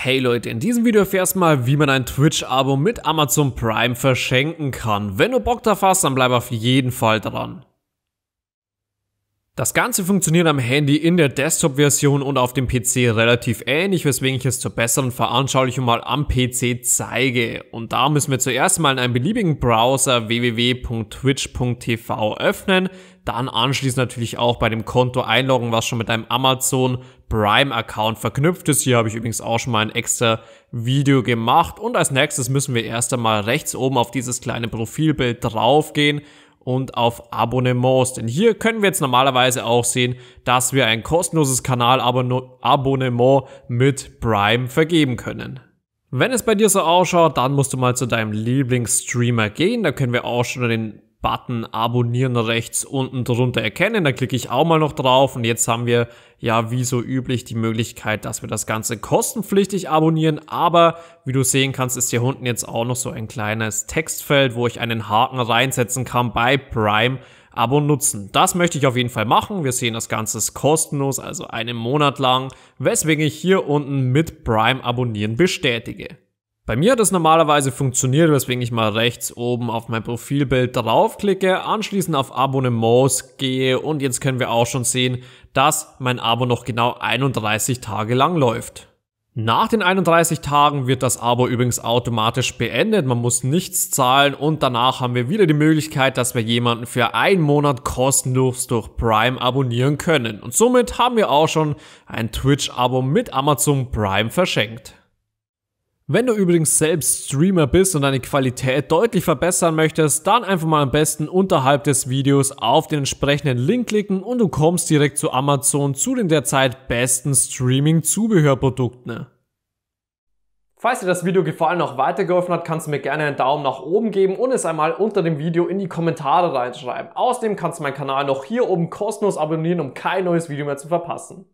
Hey Leute, in diesem Video erfährst du mal, wie man ein Twitch-Abo mit Amazon Prime verschenken kann. Wenn du Bock drauf hast, dann bleib auf jeden Fall dran. Das Ganze funktioniert am Handy in der Desktop-Version und auf dem PC relativ ähnlich, weswegen ich es zur besseren Veranschaulichung mal am PC zeige. Und da müssen wir zuerst mal in einem beliebigen Browser www.twitch.tv öffnen, dann anschließend natürlich auch bei dem Konto einloggen, was schon mit einem Amazon Prime Account verknüpft ist. Hier habe ich übrigens auch schon mal ein extra Video gemacht. Und als nächstes müssen wir erst einmal rechts oben auf dieses kleine Profilbild draufgehen und auf Abonnements. Denn hier können wir jetzt normalerweise auch sehen, dass wir ein kostenloses Kanalabonnement mit Prime vergeben können. Wenn es bei dir so ausschaut, dann musst du mal zu deinem Lieblingsstreamer gehen. Da können wir auch schon den Button abonnieren rechts unten drunter erkennen. Da klicke ich auch mal noch drauf und jetzt haben wir ja wie so üblich die Möglichkeit, dass wir das Ganze kostenpflichtig abonnieren. Aber wie du sehen kannst, ist hier unten jetzt auch noch so ein kleines Textfeld, wo ich einen Haken reinsetzen kann bei Prime. Abo nutzen. Das möchte ich auf jeden Fall machen. Wir sehen, das Ganze ist kostenlos, also einen Monat lang, weswegen ich hier unten mit Prime abonnieren bestätige. Bei mir hat das normalerweise funktioniert, weswegen ich mal rechts oben auf mein Profilbild draufklicke, anschließend auf Abonnements gehe und jetzt können wir auch schon sehen, dass mein Abo noch genau 31 Tage lang läuft. Nach den 31 Tagen wird das Abo übrigens automatisch beendet, man muss nichts zahlen und danach haben wir wieder die Möglichkeit, dass wir jemanden für einen Monat kostenlos durch Prime abonnieren können. Und somit haben wir auch schon ein Twitch-Abo mit Amazon Prime verschenkt. Wenn du übrigens selbst Streamer bist und deine Qualität deutlich verbessern möchtest, dann einfach mal am besten unterhalb des Videos auf den entsprechenden Link klicken und du kommst direkt zu Amazon zu den derzeit besten Streaming-Zubehörprodukten. Falls dir das Video gefallen und auch weitergeholfen hat, kannst du mir gerne einen Daumen nach oben geben und es einmal unter dem Video in die Kommentare reinschreiben. Außerdem kannst du meinen Kanal noch hier oben kostenlos abonnieren, um kein neues Video mehr zu verpassen.